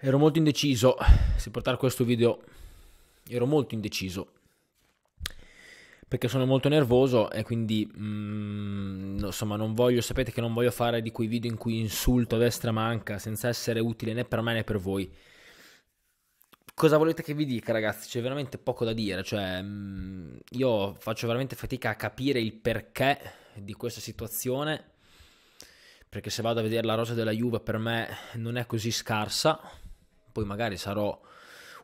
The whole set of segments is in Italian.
Ero molto indeciso se portare questo video. Ero molto indeciso. Perché sono molto nervoso e quindi mm, insomma non voglio, sapete che non voglio fare di quei video in cui insulto a destra manca senza essere utile né per me né per voi. Cosa volete che vi dica ragazzi? C'è veramente poco da dire, cioè mm, io faccio veramente fatica a capire il perché di questa situazione, perché se vado a vedere la rosa della Juve per me non è così scarsa, poi magari sarò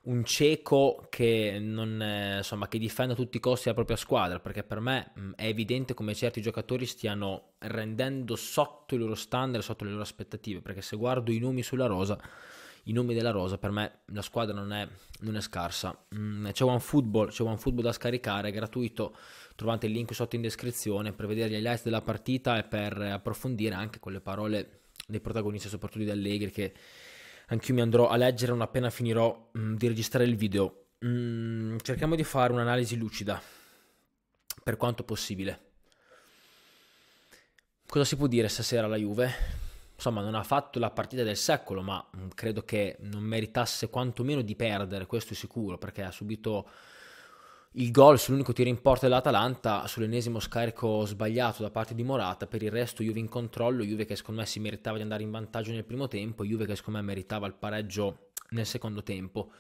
un cieco che, non, eh, insomma, che difende a tutti i costi la propria squadra, perché per me mm, è evidente come certi giocatori stiano rendendo sotto i loro standard, sotto le loro aspettative, perché se guardo i nomi sulla rosa, i nomi della rosa, per me la squadra non è, non è scarsa. Mm, c'è OneFootball, c'è OneFootball da scaricare, è gratuito, trovate il link sotto in descrizione per vedere gli highlights della partita e per approfondire anche con le parole dei protagonisti, soprattutto di Allegri, che anch'io mi andrò a leggere non appena finirò mh, mm, di registrare il video. Mm, cerchiamo di fare un'analisi lucida, per quanto possibile. Cosa si può dire stasera alla Juve? Insomma, non ha fatto la partita del secolo, ma mm, credo che non meritasse quantomeno di perdere, questo è sicuro, perché ha subito il gol sull'unico tiro in porta dell'Atalanta, sull'ennesimo scarico sbagliato da parte di Morata, per il resto Juve in controllo, Juve che secondo me si meritava di andare in vantaggio nel primo tempo, Juve che secondo me meritava il pareggio nel secondo tempo.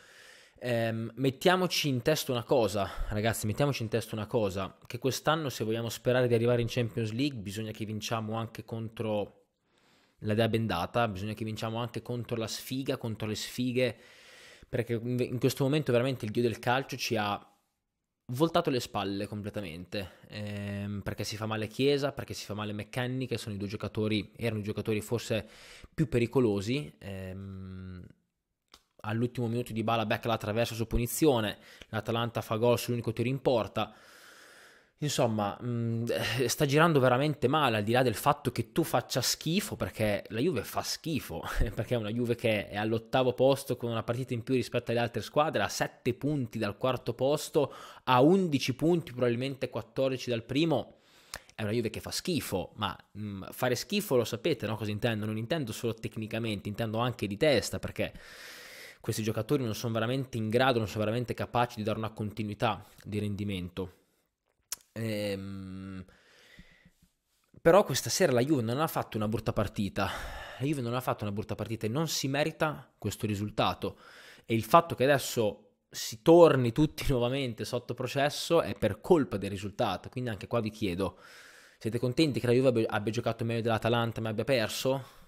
Ehm, mettiamoci in testa una cosa, ragazzi, mettiamoci in testa una cosa, che quest'anno se vogliamo sperare di arrivare in Champions League bisogna che vinciamo anche contro la dea bendata, bisogna che vinciamo anche contro la sfiga, contro le sfighe, perché in questo momento veramente il dio del calcio ci ha voltato le spalle completamente ehm, perché si fa male Chiesa, perché si fa male McKenny che sono i due giocatori, erano i giocatori forse più pericolosi ehm, all'ultimo minuto di Bala Beck la attraversa su punizione l'Atalanta fa gol sull'unico tiro in porta Insomma, mm, sta girando veramente male, al di là del fatto che tu faccia schifo, perché la Juve fa schifo, perché è una Juve che è all'ottavo posto con una partita in più rispetto alle altre squadre, a 7 punti dal quarto posto, a 11 punti, probabilmente 14 dal primo. È una Juve che fa schifo, ma mm, fare schifo lo sapete, no? Cosa intendo? Non intendo solo tecnicamente, intendo anche di testa, perché questi giocatori non sono veramente in grado, non sono veramente capaci di dare una continuità di rendimento Ehm, però questa sera la Juve non ha fatto una brutta partita. La Juve non ha fatto una brutta partita e non si merita questo risultato. E il fatto che adesso si torni tutti nuovamente sotto processo è per colpa del risultato. Quindi anche qua vi chiedo, siete contenti che la Juve abbia, abbia giocato meglio dell'Atalanta ma abbia perso?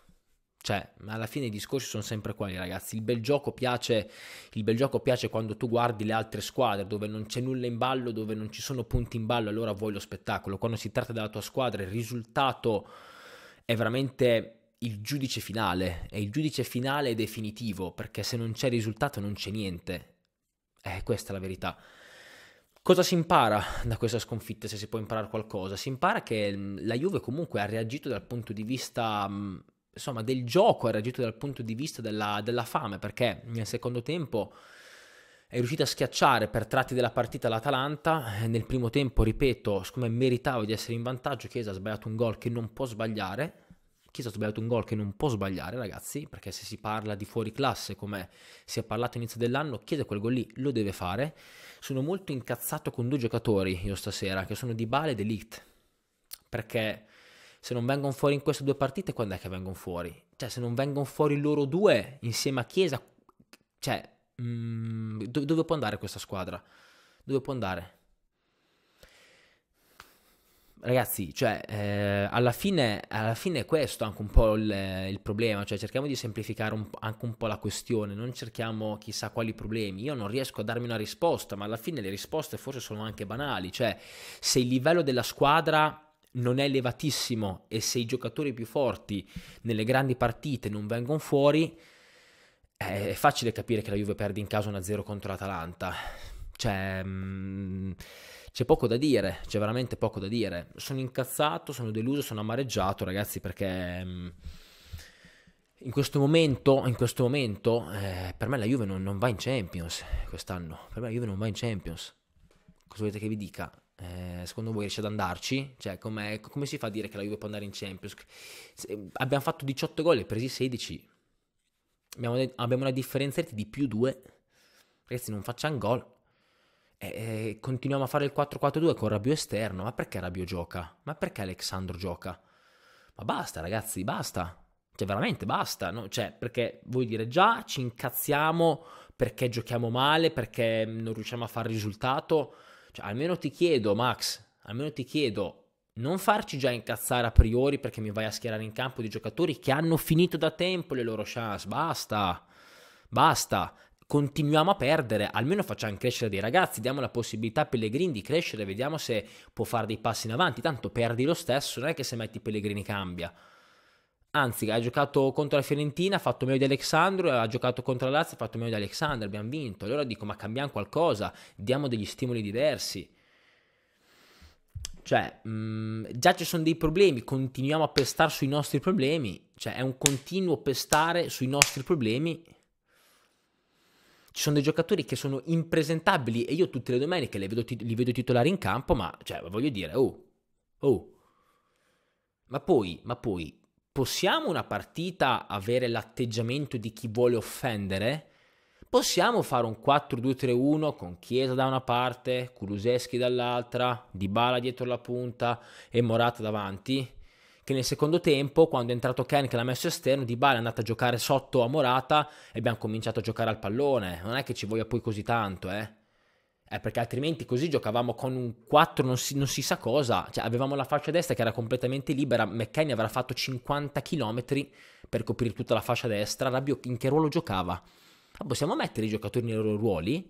Cioè, alla fine i discorsi sono sempre quelli, ragazzi. Il bel, piace, il bel gioco piace, quando tu guardi le altre squadre, dove non c'è nulla in ballo, dove non ci sono punti in ballo, allora vuoi lo spettacolo. Quando si tratta della tua squadra, il risultato è veramente il giudice finale. È il giudice finale è definitivo, perché se non c'è risultato non c'è niente. Eh, questa è la verità. Cosa si impara da questa sconfitta, se si può imparare qualcosa? Si impara che mm, la Juve comunque ha reagito dal punto di vista mm, insomma, del gioco, era reagito dal punto di vista della, della fame, perché nel secondo tempo è riuscita a schiacciare per tratti della partita l'Atalanta. Nel primo tempo, ripeto, siccome meritava di essere in vantaggio, Chiesa ha sbagliato un gol che non può sbagliare. Chiesa ha sbagliato un gol che non può sbagliare, ragazzi, perché se si parla di fuori classe, come si è parlato all'inizio dell'anno, Chiesa quel gol lì lo deve fare. Sono molto incazzato con due giocatori io stasera, che sono Di Dybala ed Elite, perché se non vengono fuori in queste due partite, quando è che vengono fuori? Cioè, se non vengono fuori loro due insieme a Chiesa, cioè, mh, mm, dove, dove può andare questa squadra? Dove può andare? Ragazzi, cioè, eh, alla, fine, alla fine è questo anche un po' il, il problema, cioè cerchiamo di semplificare un, anche un po' la questione, non cerchiamo chissà quali problemi, io non riesco a darmi una risposta, ma alla fine le risposte forse sono anche banali, cioè se il livello della squadra non è elevatissimo e se i giocatori più forti nelle grandi partite non vengono fuori, è facile capire che la Juve perde in casa 1-0 contro l'Atalanta. Cioè, mm, c'è poco da dire, c'è veramente poco da dire. Sono incazzato, sono deluso, sono amareggiato, ragazzi, perché... Mm, in questo momento, in questo momento eh, per me la Juve non, non va in Champions quest'anno. Per me la Juve non va in Champions. Cosa volete che vi dica? Eh, secondo voi riesce ad andarci? Cioè, come si fa a dire che la Juve può andare in Champions? Se, abbiamo fatto 18 gol e presi 16. Abbiamo, abbiamo una differenza di più 2. Ragazzi, non facciamo gol. e eh, eh, continuiamo a fare il 4-4-2 con Rabio esterno. Ma perché Rabio gioca? Ma perché Alexandro gioca? Ma basta, ragazzi, basta. Cioè, veramente basta. No? Cioè, perché vuol dire già ci incazziamo perché giochiamo male, perché non riusciamo a fare risultato cioè, almeno ti chiedo, Max, almeno ti chiedo, non farci già incazzare a priori perché mi vai a schierare in campo di giocatori che hanno finito da tempo le loro chance. Basta, basta. Continuiamo a perdere, almeno facciamo crescere dei ragazzi, diamo la possibilità a Pellegrini di crescere, vediamo se può fare dei passi in avanti, tanto perdi lo stesso, non è che se metti Pellegrini cambia anzi ha giocato contro la Fiorentina, ha fatto meglio di Alessandro ha giocato contro la Lazio, ha fatto meglio di Alessandro abbiamo vinto. Allora dico, ma cambiamo qualcosa, diamo degli stimoli diversi. Cioè, mh, mm, già ci sono dei problemi, continuiamo a pestare sui nostri problemi, cioè è un continuo pestare sui nostri problemi. Ci sono dei giocatori che sono impresentabili e io tutte le domeniche li vedo, tit- li vedo titolari in campo, ma cioè, voglio dire, oh, oh, ma poi, ma poi, Possiamo una partita avere l'atteggiamento di chi vuole offendere? Possiamo fare un 4-2-3-1 con Chiesa da una parte, Kuluseschi dall'altra, Dybala dietro la punta e Morata davanti? Che nel secondo tempo, quando è entrato Ken che l'ha messo esterno, Dybala è andato a giocare sotto a Morata e abbiamo cominciato a giocare al pallone. Non è che ci voglia poi così tanto, eh? Eh, perché altrimenti così giocavamo con un 4 non si, non si sa cosa, cioè, avevamo la fascia destra che era completamente libera, McKenny avrà fatto 50 km per coprire tutta la fascia destra, Rabbio in che ruolo giocava? Ma ah, possiamo mettere i giocatori nei loro ruoli?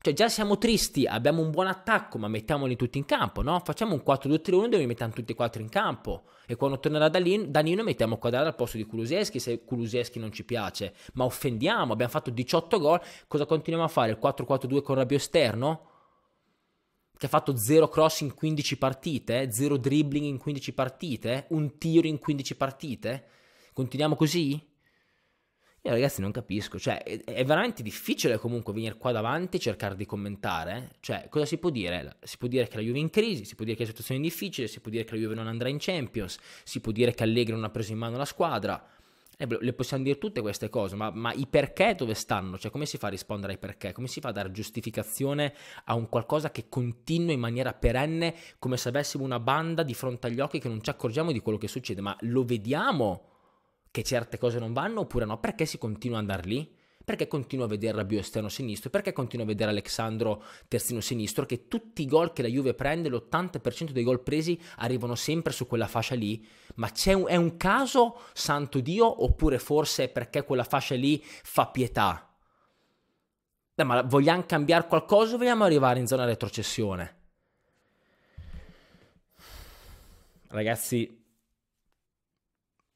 Cioè già siamo tristi, abbiamo un buon attacco, ma mettiamoli tutti in campo, no? Facciamo un 4-2-3-1 dove mettiamo tutti e quattro in campo. E quando tornerà Danino, Danilo mettiamo Quadrado al posto di Kuluseschi, se Kuluseschi non ci piace. Ma offendiamo, abbiamo fatto 18 gol, cosa continuiamo a fare? Il 4-4-2 con Rabio Esterno? Che ha fatto 0 cross in 15 partite, 0 eh? dribbling in 15 partite, eh? un tiro in 15 partite? Continuiamo così? Io eh, ragazzi non capisco, cioè è, è veramente difficile comunque venire qua davanti e cercare di commentare, cioè cosa si può dire? Si può dire che la Juve è in crisi, si può dire che la situazione è difficile, si può dire che la Juve non andrà in Champions, si può dire che Allegri non ha preso in mano la squadra, eh, le possiamo dire tutte queste cose, ma, ma, i perché dove stanno? Cioè, come si fa a rispondere ai perché? Come si fa a dare giustificazione a un qualcosa che continua in maniera perenne, come se avessimo una banda di fronte agli occhi che non ci accorgiamo di quello che succede? Ma lo vediamo che certe cose non vanno oppure no? Perché si continua ad andare lì? Perché continuo a vedere Rabiot esterno sinistro? Perché continuo a vedere Alexandro terzino sinistro? Che tutti i gol che la Juve prende, l'80% dei gol presi arrivano sempre su quella fascia lì. Ma un, è un caso, santo Dio, oppure forse è perché quella fascia lì fa pietà? Dai, ma vogliamo cambiare qualcosa o vogliamo arrivare in zona retrocessione? Ragazzi,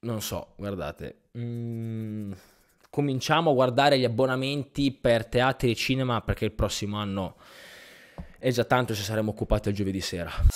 non so, guardate, mm, cominciamo a guardare gli abbonamenti per teatri e cinema perché il prossimo anno è già tanto se saremo occupati il giovedì sera.